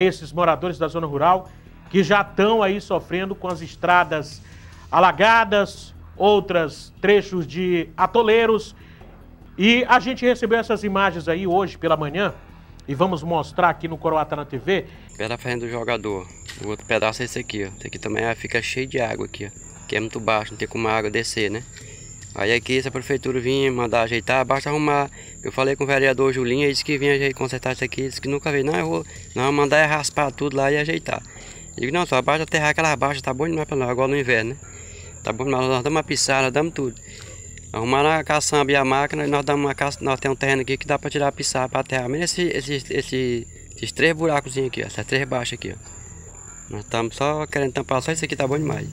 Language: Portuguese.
esses moradores da zona rural que já estão aí sofrendo com as estradas alagadas, outras trechos de atoleiros. E a gente recebeu essas imagens aí hoje pela manhã e vamos mostrar aqui no Coroata na TV. Pé da frente do jogador, o outro pedaço é esse aqui, ó. Esse aqui também ah, fica cheio de água aqui, ó. Que é muito baixo, não tem como a água descer, né? Aí aqui, se a prefeitura vir mandar ajeitar, basta arrumar eu falei com o vereador Julinho, ele disse que vinha consertar isso aqui, ele disse que nunca veio. Não, eu vou não, mandar raspar tudo lá e ajeitar. Eu digo, não, só baixa terra aquelas baixas, tá bom demais pra nós, agora no inverno, né? Tá bom demais, nós damos uma pisada, damos tudo. Arrumaram a caçamba e a máquina e nós damos uma caça, nós temos um terreno aqui que dá pra tirar a pisada pra terra. Mesmo esse, esse, esse, esses três buracos aqui, ó, essas três baixas aqui, ó. Nós estamos só querendo tampar só isso aqui, tá bom demais.